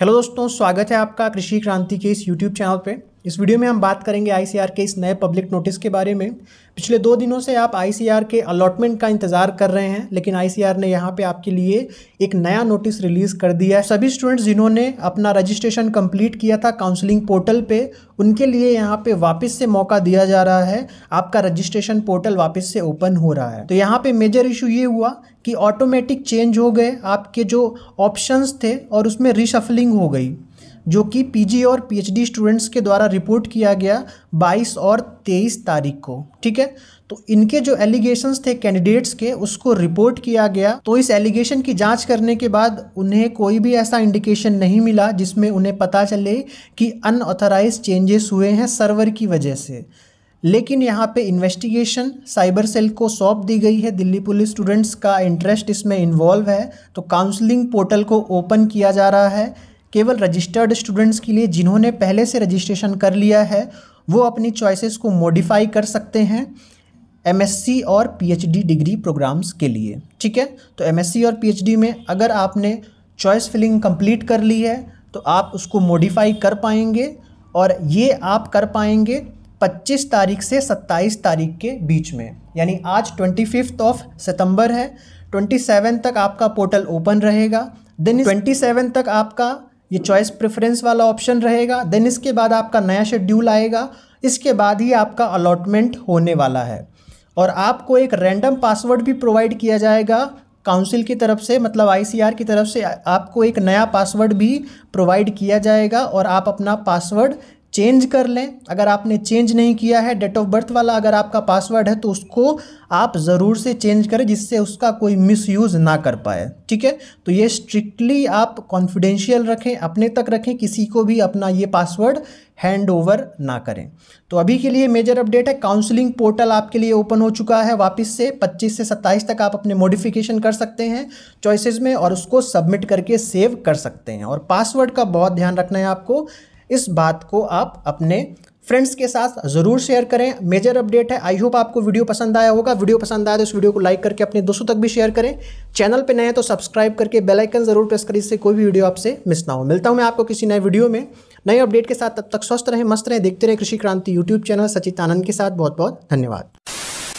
hello दोस्तों स्वागत है आपका कृषि क्रांति के इस यूट्यूब चैनल पे इस वीडियो में हम बात करेंगे आई के इस नए पब्लिक नोटिस के बारे में पिछले दो दिनों से आप आई के अलॉटमेंट का इंतज़ार कर रहे हैं लेकिन आई ने यहाँ पे आपके लिए एक नया नोटिस रिलीज़ कर दिया है सभी स्टूडेंट्स जिन्होंने अपना रजिस्ट्रेशन कंप्लीट किया था काउंसलिंग पोर्टल पे उनके लिए यहाँ पे वापस से मौका दिया जा रहा है आपका रजिस्ट्रेशन पोर्टल वापस से ओपन हो रहा है तो यहाँ पे मेजर इशू ये हुआ कि ऑटोमेटिक चेंज हो गए आपके जो ऑप्शंस थे और उसमें रिशफलिंग हो गई जो कि पीजी और पीएचडी स्टूडेंट्स के द्वारा रिपोर्ट किया गया 22 और 23 तारीख को ठीक है तो इनके जो एलिगेशंस थे कैंडिडेट्स के उसको रिपोर्ट किया गया तो इस एलिगेशन की जांच करने के बाद उन्हें कोई भी ऐसा इंडिकेशन नहीं मिला जिसमें उन्हें पता चले कि अनऑथराइज चेंजेस हुए हैं सर्वर की वजह से लेकिन यहाँ पे इन्वेस्टिगेशन साइबर सेल को सौंप दी गई है दिल्ली पुलिस स्टूडेंट्स का इंटरेस्ट इसमें इन्वॉल्व है तो काउंसलिंग पोर्टल को ओपन किया जा रहा है केवल रजिस्टर्ड स्टूडेंट्स के लिए जिन्होंने पहले से रजिस्ट्रेशन कर लिया है वो अपनी चॉइसेस को मॉडिफाई कर सकते हैं एमएससी और पीएचडी डिग्री प्रोग्राम्स के लिए ठीक है तो एमएससी और पीएचडी में अगर आपने चॉइस फिलिंग कंप्लीट कर ली है तो आप उसको मॉडिफाई कर पाएंगे और ये आप कर पाएंगे 25 तारीख से 27 तारीख के बीच में यानी आज ट्वेंटी फिफ्थ ऑफ सितंबर है ट्वेंटी तक आपका पोर्टल ओपन रहेगा देन सेवन तक आपका ये चॉइस प्रेफरेंस वाला ऑप्शन रहेगा देन इसके बाद आपका नया शेड्यूल आएगा इसके बाद ही आपका अलॉटमेंट होने वाला है और आपको एक रैंडम पासवर्ड भी प्रोवाइड किया जाएगा काउंसिल की तरफ से मतलब आईसीआर की तरफ से आपको एक नया पासवर्ड भी प्रोवाइड किया जाएगा और आप अपना पासवर्ड चेंज कर लें अगर आपने चेंज नहीं किया है डेट ऑफ बर्थ वाला अगर आपका पासवर्ड है तो उसको आप ज़रूर से चेंज करें जिससे उसका कोई मिसयूज़ ना कर पाए ठीक है तो ये स्ट्रिक्टली आप कॉन्फिडेंशियल रखें अपने तक रखें किसी को भी अपना ये पासवर्ड हैंड ओवर ना करें तो अभी के लिए मेजर अपडेट है काउंसलिंग पोर्टल आपके लिए ओपन हो चुका है वापस से 25 से 27 तक आप अपने मॉडिफिकेशन कर सकते हैं चॉइसेस में और उसको सबमिट करके सेव कर सकते हैं और पासवर्ड का बहुत ध्यान रखना है आपको इस बात को आप अपने फ्रेंड्स के साथ ज़रूर शेयर करें मेजर अपडेट है आई होप आपको वीडियो पसंद आया होगा वीडियो पसंद आया तो इस वीडियो को लाइक करके अपने दोस्तों तक भी शेयर करें चैनल पर नए हैं तो सब्सक्राइब करके बेल आइकन ज़रूर प्रेस करें इससे कोई भी वीडियो आपसे मिस ना हो मिलता हूँ मैं आपको किसी नए वीडियो में नए अपडेट के साथ तब तक स्वस्थ रहें मस्त रहें देखते रहें कृषि क्रांति यूट्यूब चैनल सचित आनंद के साथ बहुत बहुत धन्यवाद